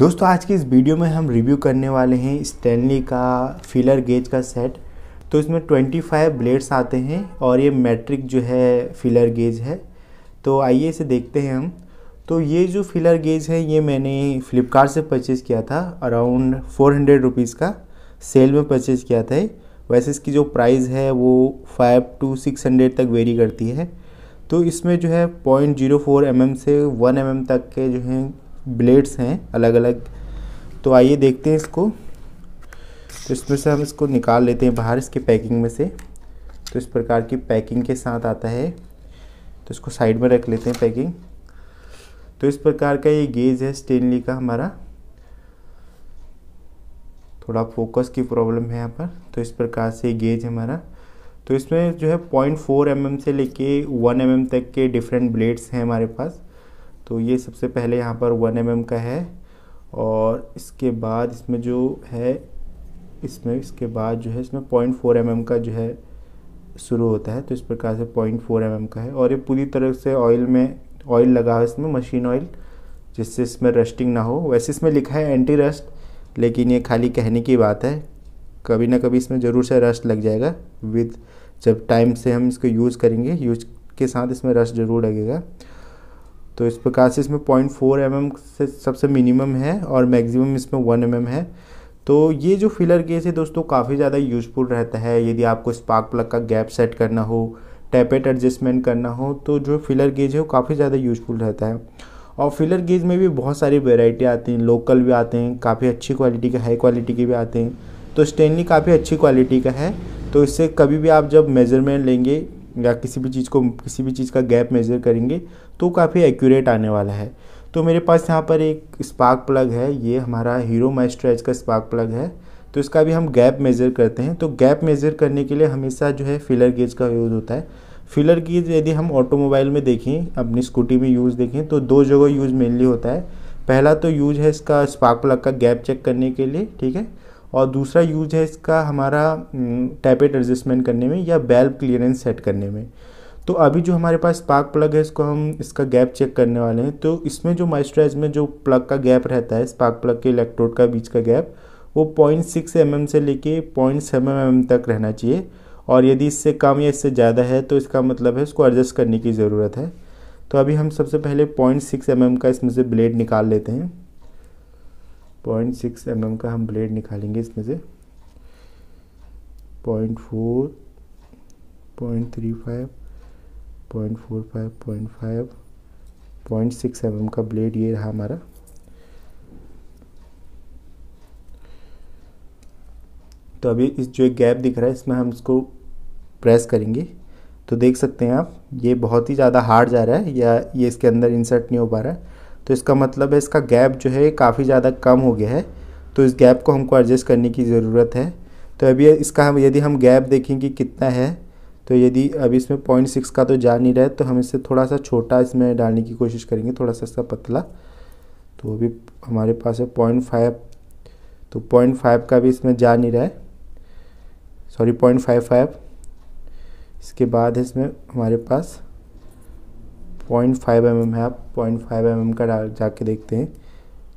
दोस्तों आज की इस वीडियो में हम रिव्यू करने वाले हैं स्टैनली का फिलर गेज का सेट तो इसमें 25 ब्लेड्स आते हैं और ये मैट्रिक जो है फिलर गेज है तो आइए इसे देखते हैं हम तो ये जो फिलर गेज है ये मैंने फ्लिपकार्ट से परचेज़ किया था अराउंड फोर हंड्रेड रुपीज़ का सेल में परचेज़ किया था वैसे इसकी जो प्राइस है वो फाइव टू सिक्स हंड्रेड तक वेरी करती है तो इसमें जो है पॉइंट जीरो फोर एम से वन एम mm तक के जो हैं ब्लेड्स हैं अलग अलग तो आइए देखते हैं इसको तो इसमें से हम इसको निकाल लेते हैं बाहर इसके पैकिंग में से तो इस प्रकार की पैकिंग के साथ आता है तो इसको साइड में रख लेते हैं पैकिंग तो इस प्रकार का ये गेज है स्टेनली का हमारा थोड़ा फोकस की प्रॉब्लम है यहाँ पर तो इस प्रकार से गेज हमारा तो इसमें जो है पॉइंट फोर एम से लेके वन एम mm तक के डिफरेंट ब्लेड्स हैं हमारे पास तो ये सबसे पहले यहाँ पर वन एम का है और इसके बाद इसमें जो है इसमें इसके बाद जो है इसमें पॉइंट फोर एम का जो है शुरू होता है तो इस प्रकार से पॉइंट फोर एम का है और ये पूरी तरह से ऑयल में ऑयल लगा है इसमें मशीन ऑयल जिससे इसमें रस्टिंग ना हो वैसे इसमें लिखा है एंटी रस्ट लेकिन ये खाली कहने की बात है कभी ना कभी इसमें ज़रूर से रस्ट लग जाएगा विद जब टाइम से हम इसको यूज़ करेंगे यूज के साथ इसमें रस्ट ज़रूर लगेगा तो इस प्रकार से इसमें पॉइंट फोर एम से सबसे मिनिमम है और मैक्सिमम इसमें वन एम mm है तो ये जो फिलर केस है दोस्तों काफ़ी ज़्यादा यूजफुल रहता है यदि आपको स्पार्क प्लग का गैप सेट करना हो टैपेट एडजस्टमेंट करना हो तो जो फिलर गेज है वो काफ़ी ज़्यादा यूजफुल रहता है और फिलर गेज में भी बहुत सारी वेराइटी आती हैं लोकल भी आते हैं काफ़ी अच्छी क्वालिटी के हाई क्वालिटी के भी आते हैं तो स्टेनली काफ़ी अच्छी क्वालिटी का है तो इससे कभी भी आप जब मेज़रमेंट लेंगे या किसी भी चीज़ को किसी भी चीज़ का गैप मेज़र करेंगे तो काफ़ी एक्यूरेट आने वाला है तो मेरे पास यहाँ पर एक स्पार्क प्लग है ये हमारा हीरो माइस्ट्रो एच का स्पार्क प्लग है तो इसका भी हम गैप मेज़र करते हैं तो गैप मेज़र करने के लिए हमेशा जो है फिलर गेज का यूज़ होता है फिलर गेज यदि हम ऑटोमोबाइल में देखें अपनी स्कूटी में यूज़ देखें तो दो जगह यूज़ मेनली होता है पहला तो यूज है इसका स्पार्क प्लग का गैप चेक करने के लिए ठीक है और दूसरा यूज है इसका हमारा टैपेट एडजस्टमेंट करने में या बैल्ब क्लियरेंस सेट करने में तो अभी जो हमारे पास स्पार्क प्लग है इसको हम इसका गैप चेक करने वाले हैं तो इसमें जो मॉइस्चराइज में जो प्लग का गैप रहता है स्पार्क प्लग के इलेक्ट्रोड का बीच का गैप वो पॉइंट सिक्स एम एम से लेके पॉइंट सेवन एम एम तक रहना चाहिए और यदि इससे कम या इससे ज़्यादा है तो इसका मतलब है इसको एडजस्ट करने की ज़रूरत है तो अभी हम सबसे पहले पॉइंट सिक्स एम एम का इसमें से ब्लेड निकाल लेते हैं पॉइंट सिक्स एम का हम ब्लेड निकालेंगे इसमें से point four point three five point four five point five point six M का ब्लेड ये रहा हमारा तो अभी इस जो एक गैप दिख रहा है इसमें हम इसको प्रेस करेंगे तो देख सकते हैं आप ये बहुत ही ज़्यादा हार्ड जा रहा है या ये इसके अंदर इंसर्ट नहीं हो पा रहा है तो इसका मतलब है इसका गैप जो है काफ़ी ज़्यादा कम हो गया है तो इस गैप को हमको एडजस्ट करने की ज़रूरत है तो अभी इसका हम यदि हम गैप देखें कि कितना है तो यदि अभी इसमें पॉइंट सिक्स का तो जा नहीं रहा है तो हम इसे थोड़ा सा छोटा इसमें डालने की कोशिश करेंगे थोड़ा सा इसका पतला तो अभी हमारे पास है पॉइंट फाइव तो पॉइंट फाइव का भी इसमें जा नहीं रहा है सॉरी पॉइंट फाइव फाइव इसके बाद इसमें हमारे पास पॉइंट फाइव एम एम है आप पॉइंट फाइव एम एम का डाल जाके देखते हैं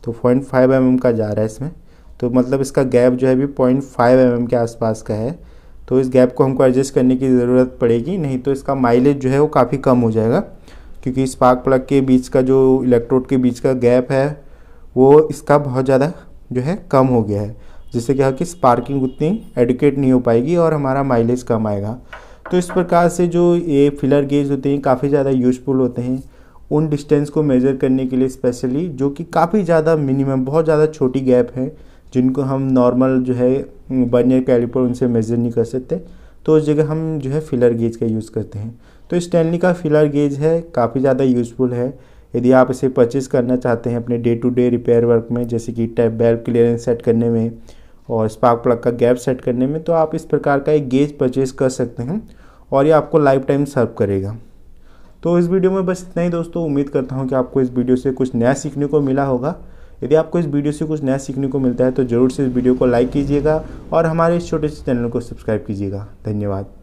तो पॉइंट फाइव एम एम का जा रहा है इसमें तो मतलब इसका गैप जो है अभी पॉइंट फाइव एम एम के आसपास का है तो इस गैप को हमको एडजस्ट करने की ज़रूरत पड़ेगी नहीं तो इसका माइलेज जो है वो काफ़ी कम हो जाएगा क्योंकि स्पार्क प्लग के बीच का जो इलेक्ट्रोड के बीच का गैप है वो इसका बहुत ज़्यादा जो है कम हो गया है जिससे क्या कि स्पार्किंग उतनी एडुकेट नहीं हो पाएगी और हमारा माइलेज कम आएगा तो इस प्रकार से जो ये फिलर गेज होते हैं काफ़ी ज़्यादा यूजफुल होते हैं उन डिस्टेंस को मेज़र करने के लिए स्पेशली जो कि काफ़ी ज़्यादा मिनिमम बहुत ज़्यादा छोटी गैप है जिनको हम नॉर्मल जो है बर्नियर कैलिपर उनसे मेज़र नहीं कर सकते तो उस जगह हम जो है फिलर गेज का यूज़ करते हैं तो स्टैनली का फिलर गेज है काफ़ी ज़्यादा यूज़फुल है यदि आप इसे परचेज़ करना चाहते हैं अपने day to day repair work में जैसे कि टैप बैल्ब क्लियरेंस सेट करने में और स्पार्क प्लग का गैप सेट करने में तो आप इस प्रकार का एक गेज परचेज कर सकते हैं और ये आपको लाइफ टाइम सर्व करेगा तो इस वीडियो में बस इतना ही दोस्तों उम्मीद करता हूँ कि आपको इस वीडियो से कुछ नया सीखने को मिला होगा यदि आपको इस वीडियो से कुछ नया सीखने को मिलता है तो ज़रूर से इस वीडियो को लाइक कीजिएगा और हमारे इस छोटे से चैनल को सब्सक्राइब कीजिएगा धन्यवाद